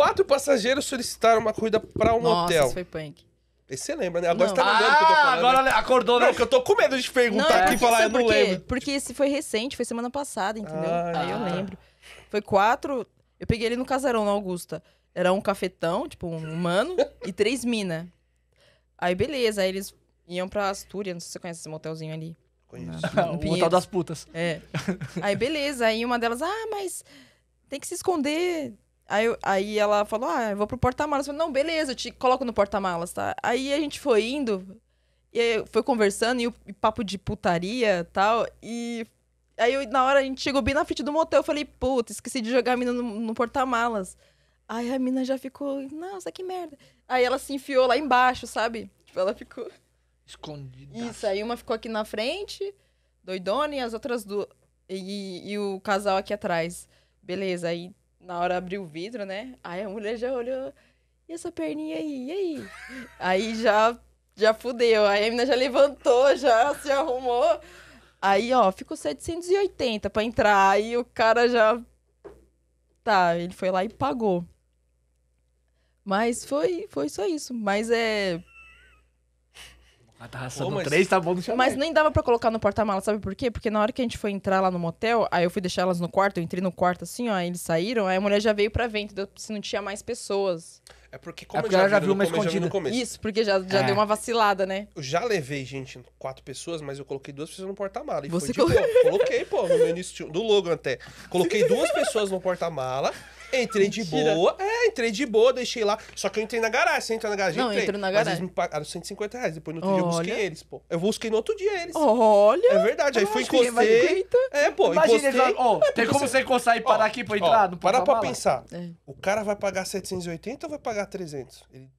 Quatro passageiros solicitaram uma corrida para um Nossa, hotel. Isso foi punk. você lembra, né? Agora não. você tá lembrando ah, que eu tô ah, falando. Agora né? acordou, né? Não, que eu tô com medo de perguntar não, é aqui e falar, eu não porque, lembro. Porque esse foi recente, foi semana passada, entendeu? Ah, Aí eu lembro. Foi quatro. Eu peguei ele no casarão na Augusta. Era um cafetão, tipo, um humano, e três mina. Aí beleza, aí eles iam pra Astúria, não sei se você conhece esse motelzinho ali. Conheço. Ah, o motel das putas. É. Aí beleza, aí uma delas, ah, mas tem que se esconder Aí, eu, aí ela falou: Ah, eu vou pro porta-malas. Eu falei, não, beleza, eu te coloco no porta-malas, tá? Aí a gente foi indo, e foi conversando, e o e papo de putaria tal. E aí eu, na hora a gente chegou bem na frente do motel, eu falei, puta, esqueci de jogar a mina no, no porta-malas. Aí a mina já ficou, nossa, que merda. Aí ela se enfiou lá embaixo, sabe? Tipo, ela ficou. Escondida. Isso, aí uma ficou aqui na frente, doidona, e as outras duas. E, e, e o casal aqui atrás. Beleza, aí na hora abriu o vidro, né? Aí a mulher já olhou, e essa perninha aí, e aí? aí já, já fudeu, aí a menina já levantou, já se arrumou. Aí, ó, ficou 780 pra entrar, aí o cara já... Tá, ele foi lá e pagou. Mas foi, foi só isso. Mas é mas tá raçando mas... três, tá bom no chão. Mas nem dava pra colocar no porta-mala, sabe por quê? Porque na hora que a gente foi entrar lá no motel, aí eu fui deixar elas no quarto, eu entrei no quarto assim, ó, eles saíram, aí a mulher já veio pra ver, entendeu? Se não tinha mais pessoas. É porque é como é porque eu já, já viu uma escondida. no começo. Isso, porque já, já é. deu uma vacilada, né? Eu já levei, gente, quatro pessoas, mas eu coloquei duas pessoas no porta-mala. E Você foi de Coloquei, pô, no início do logo até. Coloquei duas pessoas no porta-mala Entrei Mentira. de boa. É, entrei de boa, deixei lá. Só que eu entrei na garagem. Você entra na garagem? Não, entrei. na garagem. Às vezes me pagaram 150 reais. Depois no outro Olha. dia eu busquei eles, pô. Eu busquei no outro dia eles. Olha. É verdade. Aí fui encostei. Vai... É, pô, Imagina, encostei. Ó, oh, tem como você encostar e parar oh, aqui pra entrar? Oh, não para pra pensar. É. O cara vai pagar 780 ou vai pagar 300? Ele...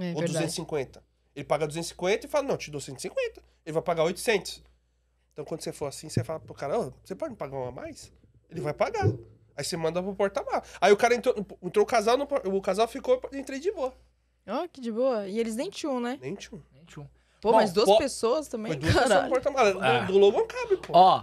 É, ou verdade. 250? Ele paga 250 e fala, não, te dou 150. Ele vai pagar 800. Então, quando você for assim, você fala pro cara, oh, você pode me pagar uma a mais? Ele vai pagar. Aí você manda pro porta mala Aí o cara entrou, entrou o casal, no, o casal ficou, eu entrei de boa. Ó, oh, que de boa. E eles nem tinham, né? Nem tinham. Nem Pô, Bom, mas duas pessoas também, cara. Duas pessoas no porta é. Do, do não cabe, pô. Ó,